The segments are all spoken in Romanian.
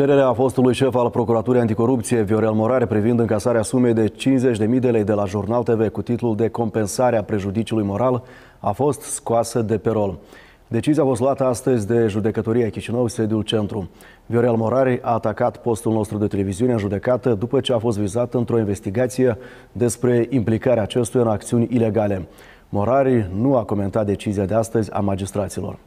Cererea fostului șef al Procuraturii Anticorupție, Viorel Morare, privind încasarea sumei de 50.000 de lei de la Jurnal TV cu titlul de compensare a prejudiciului moral, a fost scoasă de pe rol. Decizia a fost luată astăzi de Judecătoria Chișinău, sediul centru. Viorel Morare a atacat postul nostru de televiziune în judecată după ce a fost vizat într-o investigație despre implicarea acestuia în acțiuni ilegale. Morari nu a comentat decizia de astăzi a magistraților.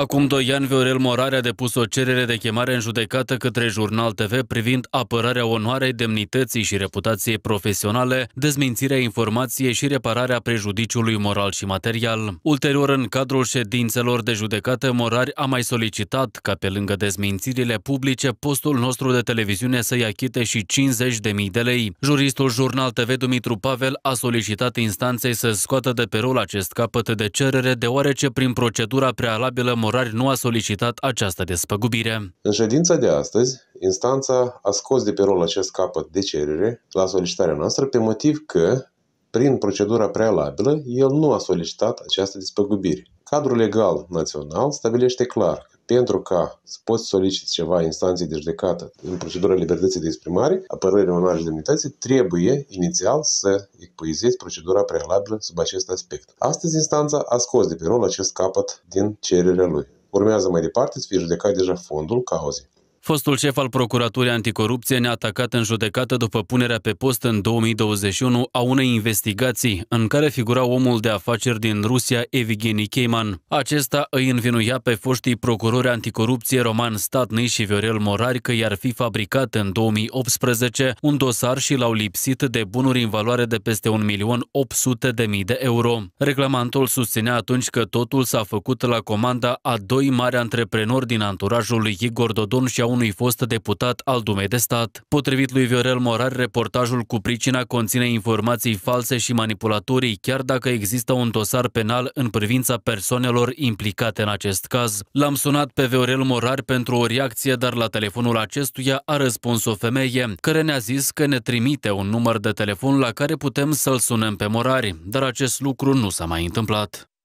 Acum doi ani, Viorel Morare a depus o cerere de chemare în judecată către Jurnal TV privind apărarea onoarei, demnității și reputației profesionale, dezmințirea informației și repararea prejudiciului moral și material. Ulterior, în cadrul ședințelor de judecată, Morari a mai solicitat ca pe lângă dezmințirile publice, postul nostru de televiziune să-i achite și 50.000 de lei. Juristul Jurnal TV Dumitru Pavel a solicitat instanței să scoată de pe rol acest capăt de cerere, deoarece prin procedura prealabilă Morari nu a solicitat această despăgubire. În ședința de astăzi, instanța a scos de pe rol acest capăt de cerere la solicitarea noastră pe motiv că, prin procedura prealabilă, el nu a solicitat această despăgubire. Cadrul legal național stabilește clar pentru ca să poți solicit ceva instanței de judecată în procedura libertății de exprimare, apărării onoare și demnității, trebuie inițial să epuizezi procedura prealabilă sub acest aspect. Astăzi instanța a scos de pe rol acest capăt din cererea lui. Urmează mai departe să fie judecat deja fondul cauzei. Fostul șef al Procuraturii Anticorupție ne-a atacat în judecată după punerea pe post în 2021 a unei investigații în care figura omul de afaceri din Rusia, Evgeni Keiman. Acesta îi învinuia pe foștii procurori anticorupție Roman Statnei și Viorel Morari că i-ar fi fabricat în 2018 un dosar și l-au lipsit de bunuri în valoare de peste 1.800.000 de euro. Reclamantul susținea atunci că totul s-a făcut la comanda a doi mari antreprenori din anturajul lui Igor Dodon și a unui fost deputat al Dumei de Stat. Potrivit lui Viorel Morar, reportajul cu pricina conține informații false și manipulatorii, chiar dacă există un dosar penal în privința persoanelor implicate în acest caz. L-am sunat pe Viorel Morar pentru o reacție, dar la telefonul acestuia a răspuns o femeie, care ne-a zis că ne trimite un număr de telefon la care putem să-l sunăm pe Morari, dar acest lucru nu s-a mai întâmplat.